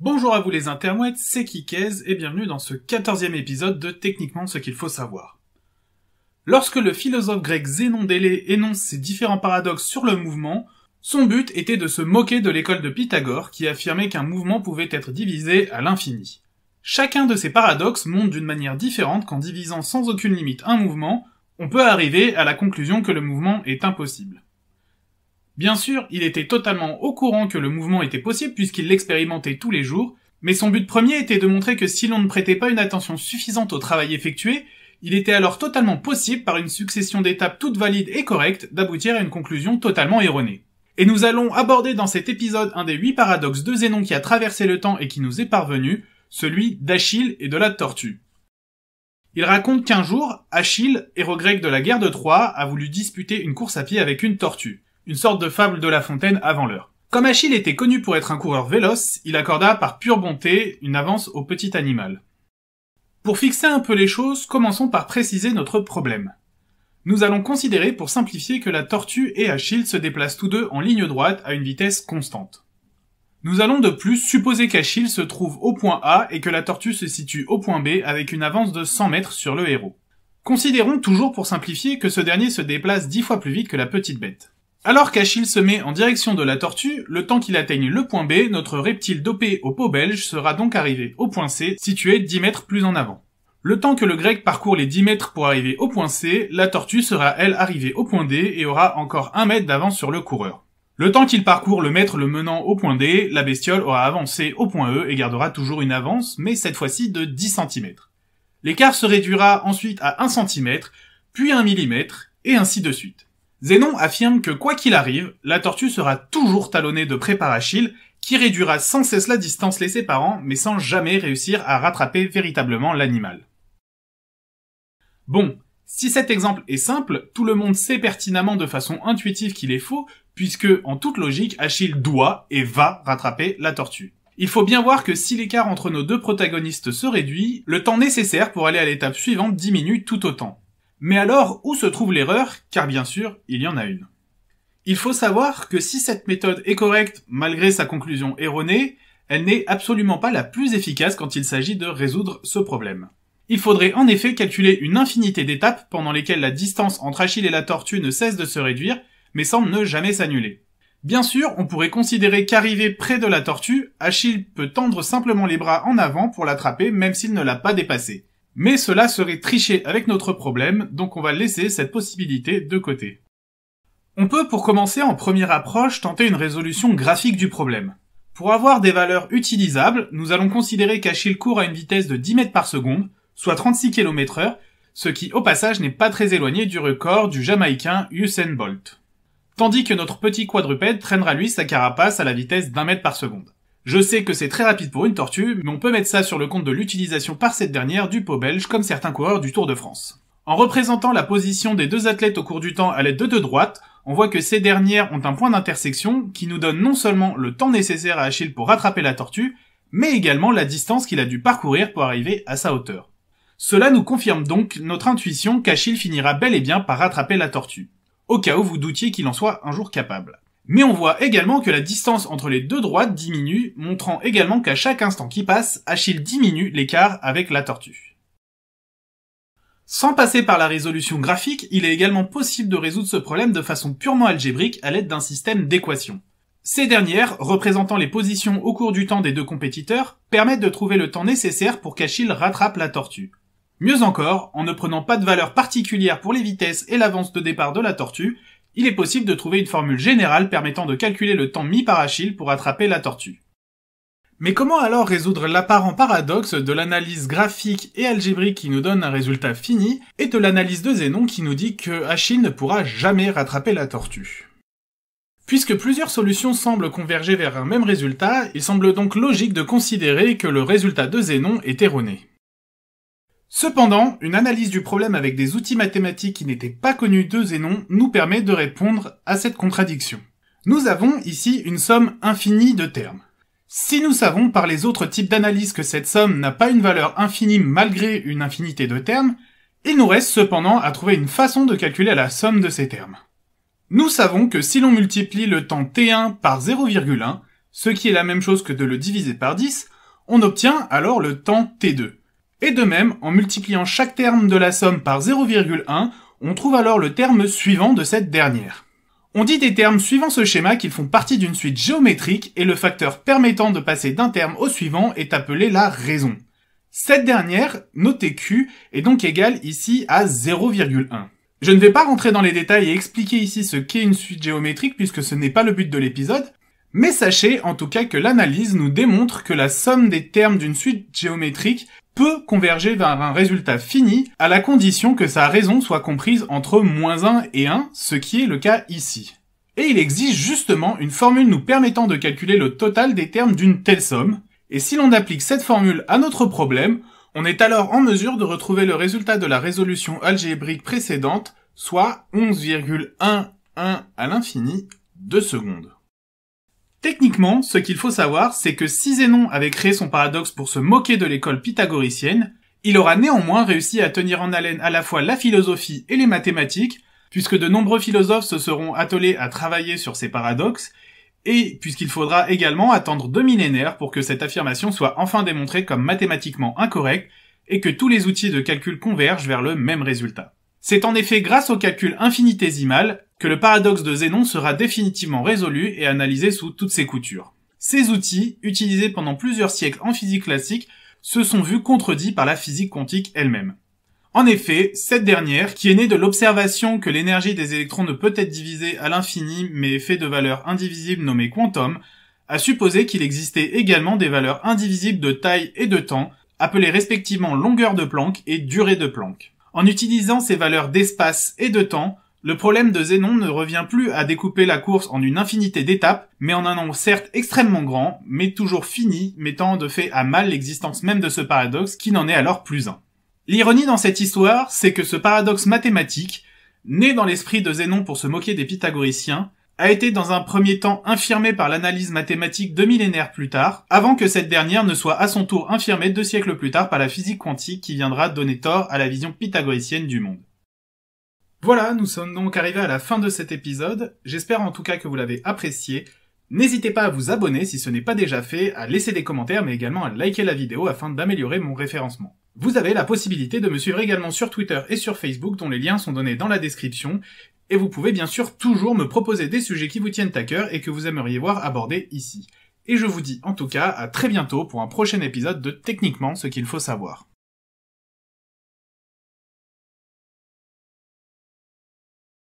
Bonjour à vous les intermouettes, c'est Kikez et bienvenue dans ce quatorzième épisode de Techniquement ce qu'il faut savoir. Lorsque le philosophe grec Zénon d'Élée énonce ses différents paradoxes sur le mouvement, son but était de se moquer de l'école de Pythagore qui affirmait qu'un mouvement pouvait être divisé à l'infini. Chacun de ces paradoxes montre d'une manière différente qu'en divisant sans aucune limite un mouvement, on peut arriver à la conclusion que le mouvement est impossible. Bien sûr, il était totalement au courant que le mouvement était possible puisqu'il l'expérimentait tous les jours, mais son but premier était de montrer que si l'on ne prêtait pas une attention suffisante au travail effectué, il était alors totalement possible, par une succession d'étapes toutes valides et correctes, d'aboutir à une conclusion totalement erronée. Et nous allons aborder dans cet épisode un des huit paradoxes de Zénon qui a traversé le temps et qui nous est parvenu, celui d'Achille et de la tortue. Il raconte qu'un jour, Achille, héros grec de la guerre de Troie, a voulu disputer une course à pied avec une tortue une sorte de fable de La Fontaine avant l'heure. Comme Achille était connu pour être un coureur véloce, il accorda par pure bonté une avance au petit animal. Pour fixer un peu les choses, commençons par préciser notre problème. Nous allons considérer pour simplifier que la tortue et Achille se déplacent tous deux en ligne droite à une vitesse constante. Nous allons de plus supposer qu'Achille se trouve au point A et que la tortue se situe au point B avec une avance de 100 mètres sur le héros. Considérons toujours pour simplifier que ce dernier se déplace 10 fois plus vite que la petite bête. Alors qu'Achille se met en direction de la tortue, le temps qu'il atteigne le point B, notre reptile dopé au pot belge sera donc arrivé au point C, situé 10 mètres plus en avant. Le temps que le grec parcourt les 10 mètres pour arriver au point C, la tortue sera elle arrivée au point D et aura encore 1 mètre d'avance sur le coureur. Le temps qu'il parcourt le mètre le menant au point D, la bestiole aura avancé au point E et gardera toujours une avance, mais cette fois-ci de 10 cm. L'écart se réduira ensuite à 1 cm, puis 1 mm, et ainsi de suite. Zénon affirme que quoi qu'il arrive, la tortue sera toujours talonnée de près par Achille, qui réduira sans cesse la distance laissée par an, mais sans jamais réussir à rattraper véritablement l'animal. Bon, si cet exemple est simple, tout le monde sait pertinemment de façon intuitive qu'il est faux, puisque, en toute logique, Achille doit et va rattraper la tortue. Il faut bien voir que si l'écart entre nos deux protagonistes se réduit, le temps nécessaire pour aller à l'étape suivante diminue tout autant. Mais alors, où se trouve l'erreur Car bien sûr, il y en a une. Il faut savoir que si cette méthode est correcte malgré sa conclusion erronée, elle n'est absolument pas la plus efficace quand il s'agit de résoudre ce problème. Il faudrait en effet calculer une infinité d'étapes pendant lesquelles la distance entre Achille et la tortue ne cesse de se réduire, mais semble ne jamais s'annuler. Bien sûr, on pourrait considérer qu'arrivé près de la tortue, Achille peut tendre simplement les bras en avant pour l'attraper même s'il ne l'a pas dépassée mais cela serait tricher avec notre problème, donc on va laisser cette possibilité de côté. On peut pour commencer en première approche tenter une résolution graphique du problème. Pour avoir des valeurs utilisables, nous allons considérer qu'Achille court à une vitesse de 10 mètres par seconde, soit 36 km heure, ce qui au passage n'est pas très éloigné du record du Jamaïcain Usain Bolt. Tandis que notre petit quadrupède traînera lui sa carapace à la vitesse d'un mètre par seconde. Je sais que c'est très rapide pour une tortue, mais on peut mettre ça sur le compte de l'utilisation par cette dernière du pot belge comme certains coureurs du Tour de France. En représentant la position des deux athlètes au cours du temps à l'aide de deux droites, on voit que ces dernières ont un point d'intersection qui nous donne non seulement le temps nécessaire à Achille pour rattraper la tortue, mais également la distance qu'il a dû parcourir pour arriver à sa hauteur. Cela nous confirme donc notre intuition qu'Achille finira bel et bien par rattraper la tortue, au cas où vous doutiez qu'il en soit un jour capable. Mais on voit également que la distance entre les deux droites diminue, montrant également qu'à chaque instant qui passe, Achille diminue l'écart avec la tortue. Sans passer par la résolution graphique, il est également possible de résoudre ce problème de façon purement algébrique à l'aide d'un système d'équations. Ces dernières, représentant les positions au cours du temps des deux compétiteurs, permettent de trouver le temps nécessaire pour qu'Achille rattrape la tortue. Mieux encore, en ne prenant pas de valeur particulière pour les vitesses et l'avance de départ de la tortue, il est possible de trouver une formule générale permettant de calculer le temps mis par Achille pour attraper la tortue. Mais comment alors résoudre l'apparent paradoxe de l'analyse graphique et algébrique qui nous donne un résultat fini et de l'analyse de Zénon qui nous dit que Achille ne pourra jamais rattraper la tortue Puisque plusieurs solutions semblent converger vers un même résultat, il semble donc logique de considérer que le résultat de Zénon est erroné. Cependant, une analyse du problème avec des outils mathématiques qui n'étaient pas connus et non nous permet de répondre à cette contradiction. Nous avons ici une somme infinie de termes. Si nous savons par les autres types d'analyse que cette somme n'a pas une valeur infinie malgré une infinité de termes, il nous reste cependant à trouver une façon de calculer la somme de ces termes. Nous savons que si l'on multiplie le temps t1 par 0,1, ce qui est la même chose que de le diviser par 10, on obtient alors le temps t2. Et de même, en multipliant chaque terme de la somme par 0,1, on trouve alors le terme suivant de cette dernière. On dit des termes suivant ce schéma qu'ils font partie d'une suite géométrique et le facteur permettant de passer d'un terme au suivant est appelé la raison. Cette dernière, notée Q, est donc égale ici à 0,1. Je ne vais pas rentrer dans les détails et expliquer ici ce qu'est une suite géométrique puisque ce n'est pas le but de l'épisode, mais sachez en tout cas que l'analyse nous démontre que la somme des termes d'une suite géométrique peut converger vers un résultat fini à la condition que sa raison soit comprise entre moins 1 et 1, ce qui est le cas ici. Et il existe justement une formule nous permettant de calculer le total des termes d'une telle somme, et si l'on applique cette formule à notre problème, on est alors en mesure de retrouver le résultat de la résolution algébrique précédente, soit 11,11 à l'infini de secondes. Techniquement, ce qu'il faut savoir, c'est que si Zénon avait créé son paradoxe pour se moquer de l'école pythagoricienne, il aura néanmoins réussi à tenir en haleine à la fois la philosophie et les mathématiques, puisque de nombreux philosophes se seront attelés à travailler sur ces paradoxes, et puisqu'il faudra également attendre deux millénaires pour que cette affirmation soit enfin démontrée comme mathématiquement incorrecte, et que tous les outils de calcul convergent vers le même résultat. C'est en effet grâce au calcul infinitésimal, que le paradoxe de Zénon sera définitivement résolu et analysé sous toutes ses coutures. Ces outils, utilisés pendant plusieurs siècles en physique classique, se sont vus contredits par la physique quantique elle-même. En effet, cette dernière, qui est née de l'observation que l'énergie des électrons ne peut être divisée à l'infini mais est faite de valeurs indivisibles nommées quantum, a supposé qu'il existait également des valeurs indivisibles de taille et de temps, appelées respectivement longueur de Planck et durée de Planck. En utilisant ces valeurs d'espace et de temps, le problème de Zénon ne revient plus à découper la course en une infinité d'étapes, mais en un nombre certes extrêmement grand, mais toujours fini, mettant de fait à mal l'existence même de ce paradoxe qui n'en est alors plus un. L'ironie dans cette histoire, c'est que ce paradoxe mathématique, né dans l'esprit de Zénon pour se moquer des pythagoriciens, a été dans un premier temps infirmé par l'analyse mathématique deux millénaires plus tard, avant que cette dernière ne soit à son tour infirmée deux siècles plus tard par la physique quantique qui viendra donner tort à la vision pythagoricienne du monde. Voilà, nous sommes donc arrivés à la fin de cet épisode. J'espère en tout cas que vous l'avez apprécié. N'hésitez pas à vous abonner si ce n'est pas déjà fait, à laisser des commentaires, mais également à liker la vidéo afin d'améliorer mon référencement. Vous avez la possibilité de me suivre également sur Twitter et sur Facebook, dont les liens sont donnés dans la description, et vous pouvez bien sûr toujours me proposer des sujets qui vous tiennent à cœur et que vous aimeriez voir abordés ici. Et je vous dis en tout cas à très bientôt pour un prochain épisode de Techniquement ce qu'il faut savoir.